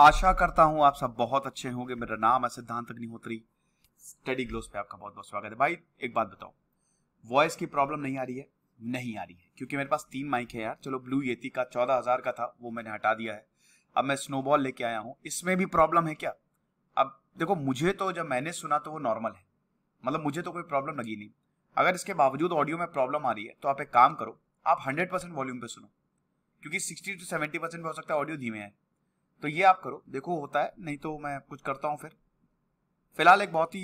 आशा करता हूं आप सब बहुत अच्छे होंगे मेरा नाम है सिद्धांत अग्निहोत्री स्टडी ग्लोस पे आपका बहुत बहुत स्वागत है भाई एक बात बताओ वॉइस की प्रॉब्लम नहीं आ रही है नहीं आ रही है क्योंकि मेरे पास तीन माइक है यार चलो ब्लू येती का चौदह हजार का था वो मैंने हटा दिया है अब मैं स्नोबॉल लेके आया हूँ इसमें भी प्रॉब्लम है क्या अब देखो मुझे तो जब मैंने सुना तो वो नॉर्मल है मतलब मुझे तो कोई प्रॉब्लम लगी नहीं अगर इसके बावजूद ऑडियो में प्रॉब्लम आ रही है तो आप एक काम करो आप हंड्रेड परसेंट वॉल्यूम पे सुनो क्योंकि सिक्सटी टू सेवेंटी परसेंट हो सकता है ऑडियो धीमे है तो ये आप करो देखो होता है नहीं तो मैं कुछ करता हूँ फिर फिलहाल एक बहुत ही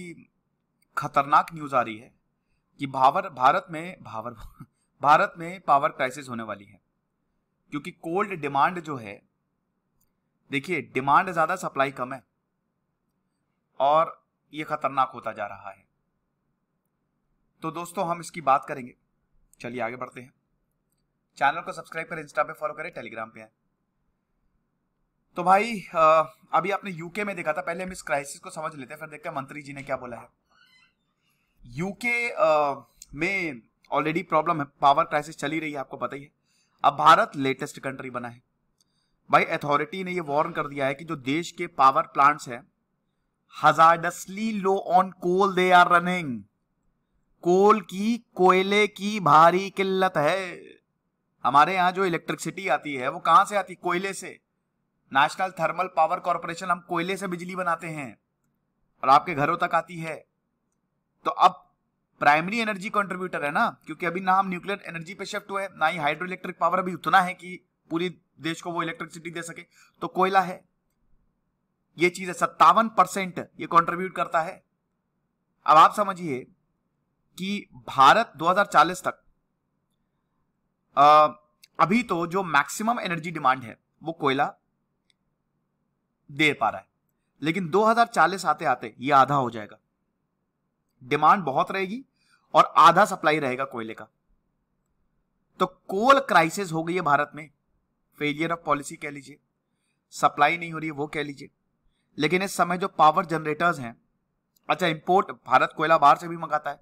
खतरनाक न्यूज आ रही है कि भावर भारत में भावर भारत में पावर क्राइसिस होने वाली है क्योंकि कोल्ड डिमांड जो है देखिए डिमांड ज़्यादा सप्लाई कम है और ये खतरनाक होता जा रहा है तो दोस्तों हम इसकी बात करेंगे चलिए आगे बढ़ते हैं चैनल को सब्सक्राइब करें इंस्टा पे फॉलो करें टेलीग्राम पे आए तो भाई अभी आपने यूके में देखा था पहले हम इस क्राइसिस को समझ लेते हैं फिर देखते हैं मंत्री जी ने क्या बोला है यूके में ऑलरेडी प्रॉब्लम है पावर क्राइसिस चली रही है आपको पता ही है अब भारत लेटेस्ट कंट्री बना है भाई अथॉरिटी ने ये वार्न कर दिया है कि जो देश के पावर प्लांट्स हैं hazardously low on coal they are running coal की कोयले की भारी किल्लत है हमारे यहाँ जो इलेक्ट्रिसिटी आती है वो कहां से आती है कोयले से नेशनल थर्मल पावर कॉरपोरेशन हम कोयले से बिजली बनाते हैं और आपके घरों तक आती है तो अब प्राइमरी एनर्जी कंट्रीब्यूटर है ना क्योंकि अभी ना हम न्यूक्लियर एनर्जी पे शिफ्ट हुए ना ही हाइड्रो इलेक्ट्रिक पावर अभी उतना है कि पूरी देश को वो इलेक्ट्रिसिटी दे सके तो कोयला है ये चीज है सत्तावन परसेंट ये कॉन्ट्रीब्यूट करता है अब आप समझिए कि भारत 2040 तक आ, अभी तो जो मैक्सिमम एनर्जी डिमांड है वो कोयला दे पा रहा है लेकिन 2040 आते आते ये आधा हो जाएगा डिमांड बहुत रहेगी और आधा सप्लाई रहेगा कोयले का तो कोल क्राइसिस हो गई है भारत में फेलियर ऑफ पॉलिसी कह लीजिए सप्लाई नहीं हो रही है वो कह लीजिए लेकिन इस समय जो पावर जनरेटर्स हैं अच्छा इंपोर्ट भारत कोयला बाहर से भी मंगाता है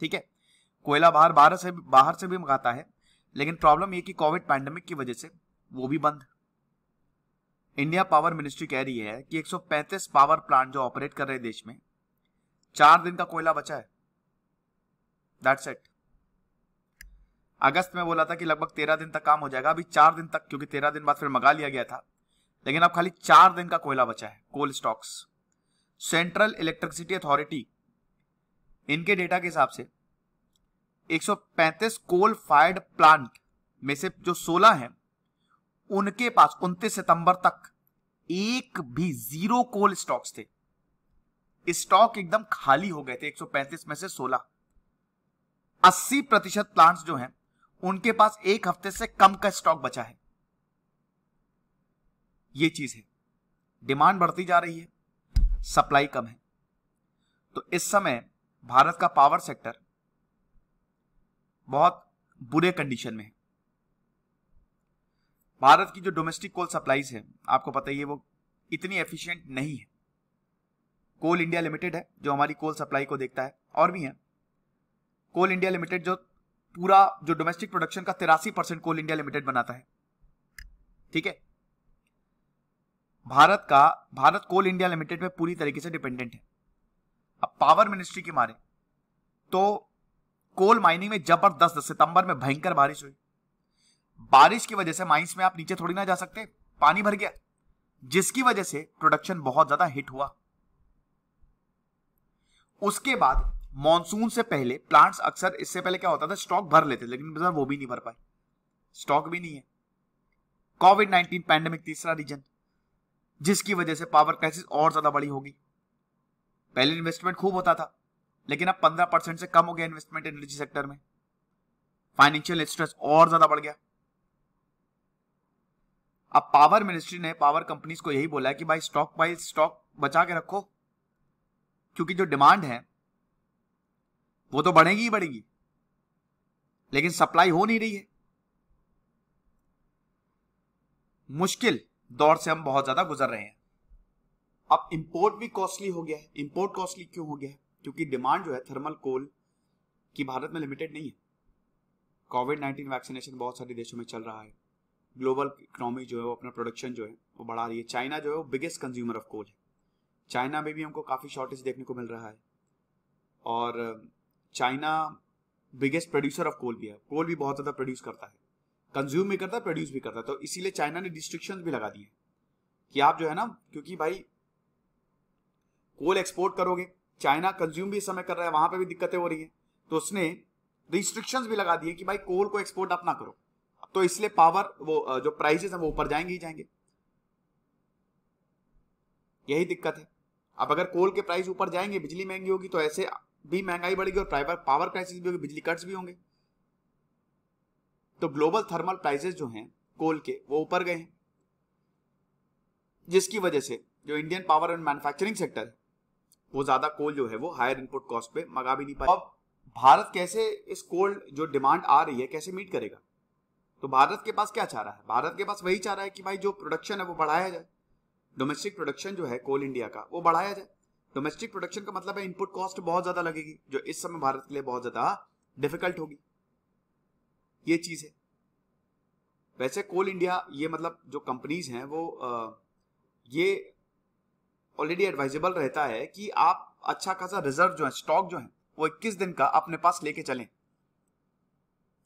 ठीक है कोयला बाहर बाहर से बाहर से भी मंगाता है लेकिन प्रॉब्लम ये कि कोविड पैंडमिक की वजह से वो भी बंद इंडिया पावर मिनिस्ट्री कह रही है कि 135 पावर प्लांट जो ऑपरेट कर रहे देश में चार दिन का कोयला बचा है दैट्स इट अगस्त में बोला था कि लगभग तेरह दिन तक काम हो जाएगा अभी चार दिन तक क्योंकि तेरह दिन बाद फिर मंगा लिया गया था लेकिन अब खाली चार दिन का कोयला बचा है coal stocks central electricity authority इनके डेटा के हिसाब से 135 कोल फायर्ड प्लांट में से जो 16 हैं उनके पास उनतीस सितंबर तक एक भी जीरो कोल स्टॉक्स थे स्टॉक एकदम खाली हो गए थे 135 में से 16 80 प्रतिशत प्लांट्स जो हैं उनके पास एक हफ्ते से कम का स्टॉक बचा है ये चीज है डिमांड बढ़ती जा रही है सप्लाई कम है तो इस समय भारत का पावर सेक्टर बहुत बुरे कंडीशन में है भारत की जो डोमेस्टिक कोल सप्लाईज है आपको पता ही है वो इतनी एफिशिएंट नहीं है कोल इंडिया लिमिटेड है जो हमारी कोल सप्लाई को देखता है और भी है कोल इंडिया लिमिटेड जो पूरा जो डोमेस्टिक प्रोडक्शन का तिरासी परसेंट कोल इंडिया लिमिटेड बनाता है ठीक है भारत का भारत कोल इंडिया लिमिटेड में पूरी तरीके से डिपेंडेंट है अब पावर मिनिस्ट्री के मारे तो कोल माइनिंग में जबरदस्त सितंबर में भयंकर बारिश हुई बारिश की वजह से माइंस में आप नीचे थोड़ी ना जा सकते पानी भर गया जिसकी वजह से प्रोडक्शन बहुत ज्यादा हिट हुआ उसके बाद मॉनसून से पहले प्लांट्स अक्सर इससे पहले क्या होता था स्टॉक भर लेते लेकिन वो भी नहीं भर पाए स्टॉक भी नहीं है कोविड नाइन्टीन पैंडेमिक तीसरा रीजन जिसकी वजह से पावर क्राइसिस और ज्यादा बड़ी होगी पहले इन्वेस्टमेंट खूब होता था लेकिन अब पंद्रह परसेंट से कम हो गया इन्वेस्टमेंट एनर्जी सेक्टर में फाइनेंशियल स्ट्रेस और ज्यादा बढ़ गया अब पावर मिनिस्ट्री ने पावर कंपनीज को यही बोला है कि भाई स्टॉक बाई स्टॉक बचा के रखो क्योंकि जो डिमांड है वो तो बढ़ेगी ही बढ़ेगी लेकिन सप्लाई हो नहीं रही है मुश्किल दौर से हम बहुत ज्यादा गुजर रहे हैं अब इंपोर्ट भी कॉस्टली हो गया है इंपोर्ट कॉस्टली क्यों हो गया है क्योंकि डिमांड जो है थर्मल कोल की भारत में लिमिटेड नहीं है कोविड नाइन्टीन वैक्सीनेशन बहुत सारे देशों में चल रहा है ग्लोबल इकोनॉमी जो है वो अपना प्रोडक्शन जो है वो बढ़ा रही है चाइना जो है वो बिगेस्ट कंज्यूमर ऑफ कोल है चाइना में भी हमको काफ़ी शॉर्टेज देखने को मिल रहा है और China biggest producer of coal भी है कोल भी बहुत ज़्यादा प्रोड्यूस करता है कंज्यूम भी करता है प्रोड्यूस भी करता है तो इसीलिए चाइना ने रिस्ट्रिक्शन भी लगा दिए कि आप जो है ना क्योंकि भाई कोल एक्सपोर्ट करोगे चाइना कंज्यूम भी इस समय कर रहा है वहां पे भी दिक्कतें हो रही है तो उसने रिस्ट्रिक्शंस भी लगा दिए कि भाई कोल को एक्सपोर्ट आप ना करो तो इसलिए पावर वो जो प्राइजेस है वो ऊपर जाएंगे ही जाएंगे यही दिक्कत है अब अगर कोल के प्राइस ऊपर जाएंगे बिजली महंगी होगी तो ऐसे भी महंगाई बढ़ेगी और प्राइवर पावर क्राइसिस भी होगी बिजली कट्स भी होंगे तो ग्लोबल थर्मल प्राइसेस जो हैं कोल के वो ऊपर गए हैं जिसकी वजह से जो Indian power and manufacturing sector है वो ज्यादा कोल जो है वो हायर इनपुट कॉस्ट पे मंगा भी नहीं पाए अब भारत कैसे इस कोल जो डिमांड आ रही है कैसे मीट करेगा तो भारत के पास क्या चाह रहा है भारत के पास वही चाह रहा है कि भाई जो प्रोडक्शन है वो बढ़ाया जाए डोमेस्टिक प्रोडक्शन जो है कोल इंडिया का वो बढ़ाया जाए डोमेस्टिक प्रोडक्शन का मतलब है इनपुट कॉस्ट बहुत ज्यादा लगेगी जो इस समय भारत के लिए बहुत ज्यादा डिफिकल्ट होगी ये चीज है वैसे कोल इंडिया ये मतलब जो कंपनीज हैं वो आ, ये ऑलरेडी एडवाइजेबल रहता है कि आप अच्छा खासा रिजर्व जो है स्टॉक जो है वो इक्कीस दिन का अपने पास लेके चलें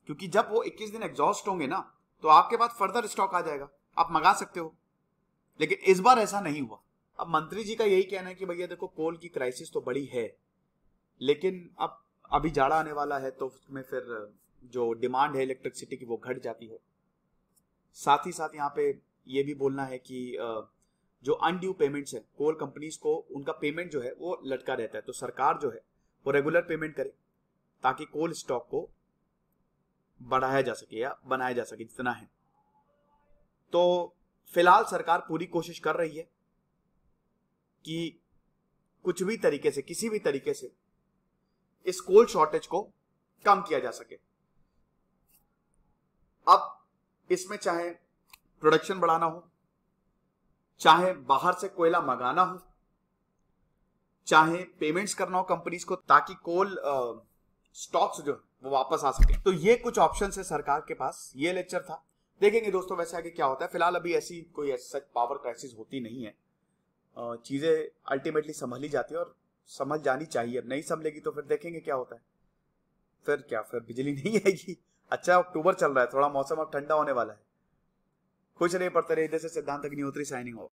क्योंकि जब वो 21 दिन एग्जॉस्ट होंगे ना तो आपके पास फर्दर स्टॉक आ जाएगा आप मंगा सकते हो लेकिन इस बार ऐसा नहीं हुआ अब मंत्री जी का यही कहना है कि भैया देखो कोल की क्राइसिस तो बड़ी है लेकिन अब अभी जाड़ा आने वाला है तो उसमें फिर जो डिमांड है इलेक्ट्रिसिटी की वो घट जाती है साथ ही साथ यहाँ पे ये भी बोलना है कि जो अनड्यू पेमेंट्स है कोल कंपनीज को उनका पेमेंट जो है वो लटका रहता है तो सरकार जो है वो रेगुलर पेमेंट करे ताकि कोल स्टॉक को बढ़ाया जा सके या बनाया जा सके जितना है तो फिलहाल सरकार पूरी कोशिश कर रही है कि कुछ भी तरीके से किसी भी तरीके से इस कोल शॉर्टेज को कम किया जा सके अब इसमें चाहे प्रोडक्शन बढ़ाना हो चाहे बाहर से कोयला मंगाना हो चाहे पेमेंट्स करना हो कंपनीज को ताकि कोल स्टॉक्स जो है वो वापस आ सके तो ये कुछ ऑप्शन है सरकार के पास ये लेक्चर था देखेंगे दोस्तों वैसे आगे क्या होता है फिलहाल अभी ऐसी कोई सच पावर क्राइसिस होती नहीं है चीज़ें अल्टीमेटली ही जाती है और समझ जानी चाहिए अब नहीं संभलेगी तो फिर देखेंगे क्या होता है फिर क्या फिर बिजली नहीं आएगी अच्छा अक्टूबर चल रहा है थोड़ा मौसम अब ठंडा होने वाला है खुश नहीं पड़ते रहे से सिद्धांत अग्निहोत्री साइनिंग हो